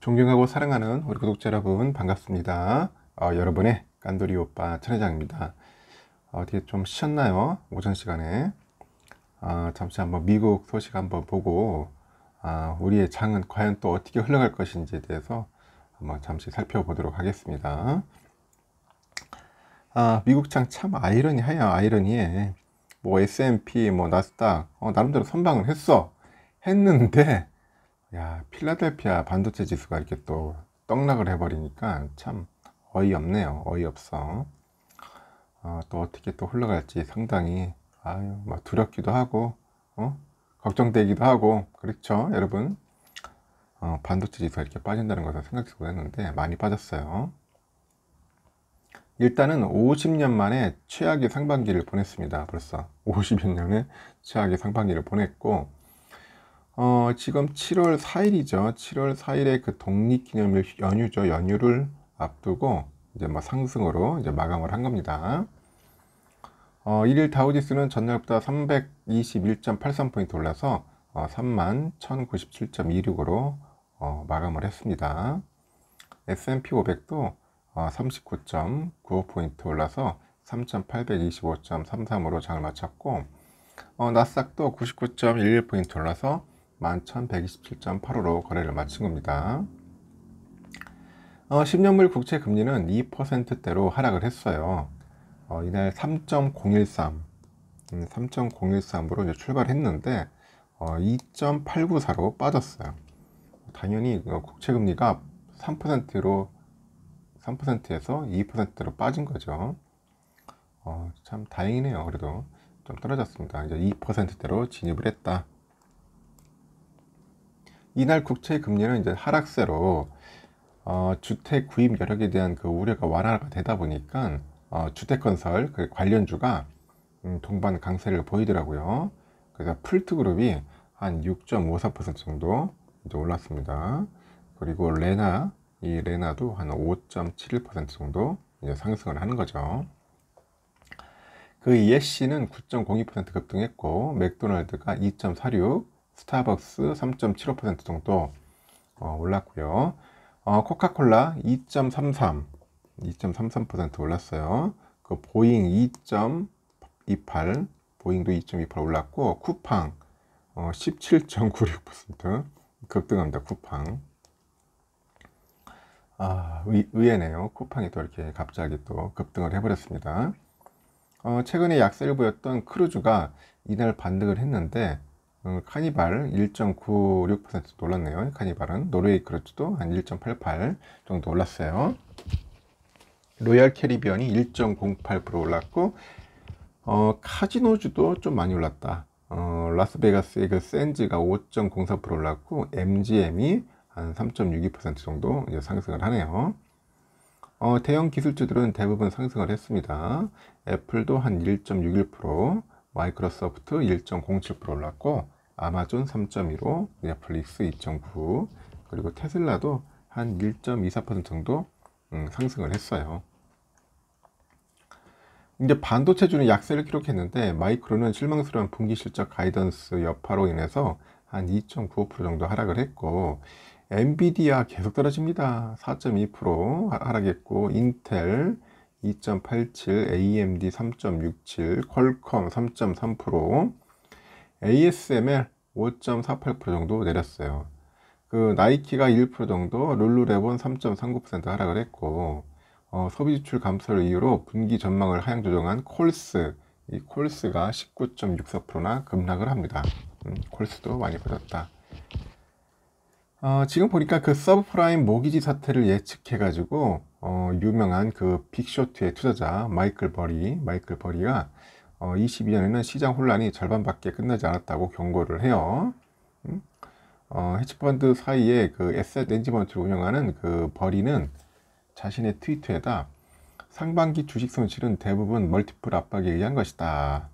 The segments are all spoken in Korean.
존경하고 사랑하는 우리 구독자 여러분 반갑습니다. 어, 여러분의 깐돌이 오빠 천회장입니다. 어, 어떻게 좀 쉬었나요? 오전 시간에 아, 잠시 한번 미국 소식 한번 보고 아, 우리의 장은 과연 또 어떻게 흘러갈 것인지에 대해서 한번 잠시 살펴보도록 하겠습니다. 아, 미국 장 참 아이러니하여 아이러니에뭐 S&P, 뭐 나스닥 어, 나름대로 선방을 했어. 했는데 야, 필라델피아 반도체 지수가 이렇게 또 떡락을 해버리니까 참 어이없네요. 어이없어. 어, 또 어떻게 또 흘러갈지 상당히 아유, 막 뭐 두렵기도 하고, 어? 걱정되기도 하고, 그렇죠, 여러분? 어, 반도체 지수가 이렇게 빠진다는 것을 생각지 고했는데 많이 빠졌어요. 일단은 50년 만에 최악의 상반기를 보냈습니다. 벌써 50여 년에 최악의 상반기를 보냈고 어, 지금 7월 4일이죠. 7월 4일에 그 독립기념일 연휴죠. 연휴를 앞두고 이제 뭐 상승으로 이제 마감을 한 겁니다. 어, 1일 다우지수는 전날보다 321.83포인트 올라서 어, 3 1097.26으로 어, 마감을 했습니다. S&P 500도 어, 39.95포인트 올라서 3825.33으로 장을 마쳤고 어, 나스닥도 99.11포인트 올라서 11,127.85로 거래를 마친 겁니다. 어, 10년물 국채 금리는 2%대로 하락을 했어요. 어, 이날 3.013, 3.013으로 음, 이제 출발했는데 어, 2.894로 빠졌어요. 당연히 어, 국채 금리가 3%로 3%에서 2%로 빠진 거죠. 어, 참 다행이네요. 그래도 좀 떨어졌습니다. 이제 2%대로 진입을 했다. 이날 국채 금리는 이제 하락세로 어, 주택 구입 여력에 대한 그 우려가 완화가 되다 보니까 어, 주택건설 그 관련주가 음, 동반 강세를 보이더라고요. 그래서 풀트그룹이 한 6.54% 정도 이제 올랐습니다. 그리고 레나 이 레나도 한 5.71% 정도 이제 상승을 하는 거죠. 그 예시는 9.02% 급등했고 맥도날드가 2.46, 스타벅스 3.75% 정도 어, 올랐고요. 어, 코카콜라 2.33, 2.33% 올랐어요. 그 보잉 2.28, 보잉도 2.28 올랐고 쿠팡 어, 17.96% 급등합니다. 쿠팡. 아, 의, 외네요 쿠팡이 또 이렇게 갑자기 또 급등을 해버렸습니다. 어, 최근에 약세를 보였던 크루즈가 이날 반등을 했는데 음, 카니발 1.96%놀랐네요 카니발은 노르웨이 크루즈도 한 1.88 정도 올랐어요. 로얄 캐리비언이 1.08% 올랐고 어, 카지노주도 좀 많이 올랐다. 어, 라스베가스의 그 샌즈가 5.04% 올랐고 MGM이 한 3.62% 정도 상승을 하네요. 어, 대형 기술주들은 대부분 상승을 했습니다. 애플도 한 1.61%, 마이크로소프트 1.07% 올랐고 아마존 3.15, 넷플릭스 2.9, 그리고 테슬라도 한 1.24% 정도 음, 상승을 했어요. 이제 반도체주는 약세를 기록했는데 마이크로는 실망스러운 분기 실적 가이던스 여파로 인해서 한 2.95% 정도 하락을 했고 엔비디아 계속 떨어집니다. 4.2% 하락했고 인텔 2.87, AMD 3.67, 퀄컴 3.3%, ASML 5.48% 정도 내렸어요. 그 나이키가 1% 정도, 룰루레본 3.39% 하락을 했고 어, 소비 지출 감소를 이유로 분기 전망을 하향 조정한 콜스 이 콜스가 19.64%나 급락을 합니다. 음, 콜스도 많이 빠졌다. 어, 지금 보니까 그 서브프라임 모기지 사태를 예측해가지고 어, 유명한 그 빅쇼트의 투자자 마이클 버리, 마이클 버리가 어, 22년에는 시장 혼란이 절반밖에 끝나지 않았다고 경고를 해요. 음? 어, 헤지펀드 사이에 그 에셋 렌지먼트를 운영하는 그 버리는 자신의 트위터에다 상반기 주식 손실은 대부분 멀티플 압박에 의한 것이다.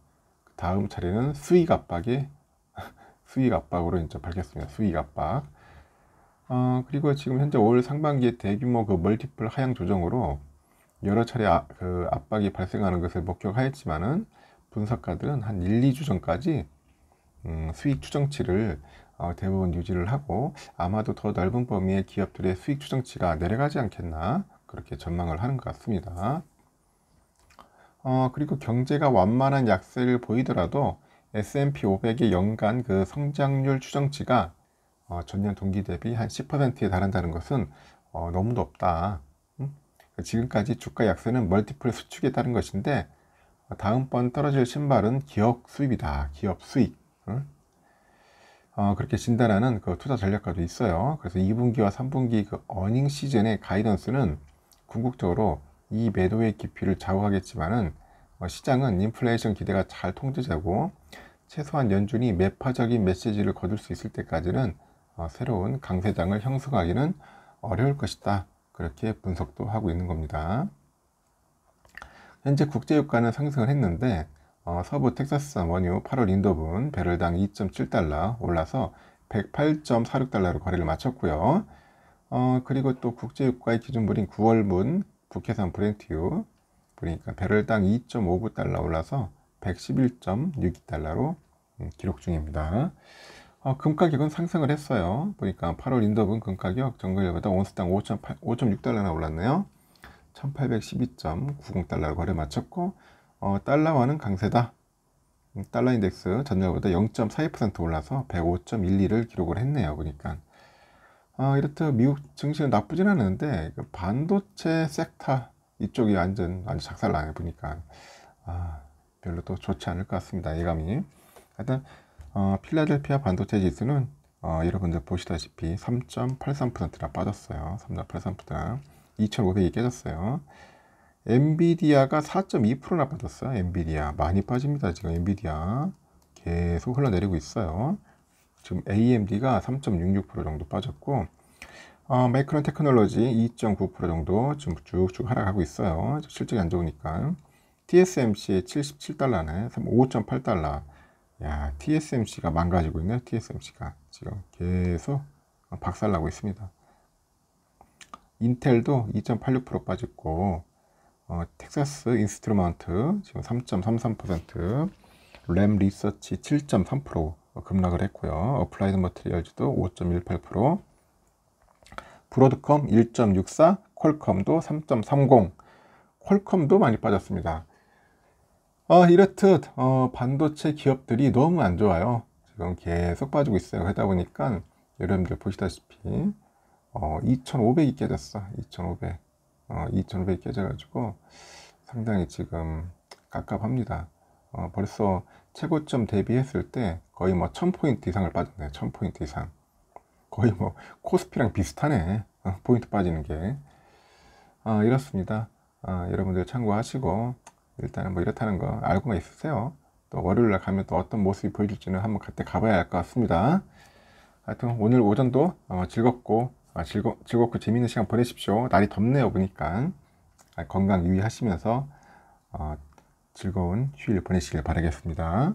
그 다음 차례는 수익 압박에 수익 압박으로 이제 밝혔습니다. 수익 압박. 어, 그리고 지금 현재 올 상반기에 대규모 그 멀티플 하향 조정으로 여러 차례 아, 그 압박이 발생하는 것을 목격하였지만은 분석가들은 한 1, 2주 전까지 음, 수익 추정치를 어, 대부분 유지를 하고 아마도 더 넓은 범위의 기업들의 수익 추정치가 내려가지 않겠나 그렇게 전망을 하는 것 같습니다. 어, 그리고 경제가 완만한 약세를 보이더라도 S&P 500의 연간 그 성장률 추정치가 어, 전년 동기 대비 한 10%에 달한다는 것은 어, 너무 높다. 응? 음? 지금까지 주가 약세는 멀티플 수축에 따른 것인데 어, 다음번 떨어질 신발은 기업 수입이다. 기업 수익. 응? 음? 어, 그렇게 진단하는 그 투자 전략가도 있어요. 그래서 2분기와 3분기 그 어닝 시즌의 가이던스는 궁극적으로 이 매도의 깊이를 좌우하겠지만은 어, 시장은 인플레이션 기대가 잘 통제되고 최소한 연준이 매파적인 메시지를 거둘 수 있을 때까지는 어, 새로운 강세장을 형성하기는 어려울 것이다. 그렇게 분석도 하고 있는 겁니다. 현재 국제유가는 상승을 했는데 어, 서부 텍사스산 원유 8월 인도분 배럴당 2.7달러 올라서 108.46달러로 거래를 마쳤고요. 어, 그리고 또 국제유가의 기준물인 9월분 북해산 브렌트유 그러니까 배럴당 2.59달러 올라서 111.62달러로 음, 기록 중입니다. 어, 금가격은 상승을 했어요. 보니까 8월 인더분 금가격 전거일보다 온스당 5.6달러나 올랐네요. 1812.90달러로 거래 마쳤고 어, 달러와는 강세다. 음, 달러 인덱스 전날보다 0.42% 올라서 105.12를 기록을 했네요. 보니까 어, 이렇듯 미국 증시는 나쁘진 않은데 그 반도체 섹터 이쪽이 완전 완 작살나네 보니까 아, 별로 또 좋지 않을 것 같습니다. 예감이 하여튼 어, 필라델피아 반도체 지수는 어, 여러분들 보시다시피 3.83%나 빠졌어요. 3.83%나 2,500이 깨졌어요. 엔비디아가 4.2%나 빠졌어요. 엔비디아 많이 빠집니다. 지금 엔비디아 계속 흘러내리고 있어요. 지금 AMD가 3.66% 정도 빠졌고 어, 마이크론 테크놀로지 2.9% 정도 지금 쭉쭉 하락하고 있어요. 실적이 안 좋으니까 TSMC 77달러네 5.8달러 야, TSMC가 망가지고 있네요. TSMC가 지금 계속 박살나고 있습니다. 인텔도 2.86% 빠졌고 어, 텍사스 인스트루먼트 지금 3.33%, 램 리서치 7.3% 급락을 했고요. 어플라이드 머티리얼즈도 5.18%, 브로드컴 1.64, 퀄컴도 3.30, 퀄컴도 많이 빠졌습니다. 어, 이렇듯 어, 반도체 기업들이 너무 안 좋아요. 지금 계속 빠지고 있어요. 그러다 보니까 여러분들 보시다시피 어, 2,500이 깨졌어. 2,500. 어, 2,500이 깨져가지고 상당히 지금 깝깝합니다. 어, 벌써 최고점 대비했을 때 거의 뭐 1000포인트 이상을 빠졌네요. 1000포인트 이상. 거의 뭐 코스피랑 비슷하네. 어, 포인트 빠지는 게. 어, 이렇습니다. 어, 여러분들 참고하시고 일단은 뭐 이렇다는 거 알고만 있으세요. 또 월요일날 가면 또 어떤 모습이 보여질지는 한번 그때 가봐야 할 것 같습니다. 하여튼 오늘 오전도 어, 즐겁고 어, 즐거, 즐겁고 재밌는 시간 보내십시오. 날이 덥네요 보니까 아, 건강 유의하시면서 어, 즐거운 휴일 보내시길 바라겠습니다.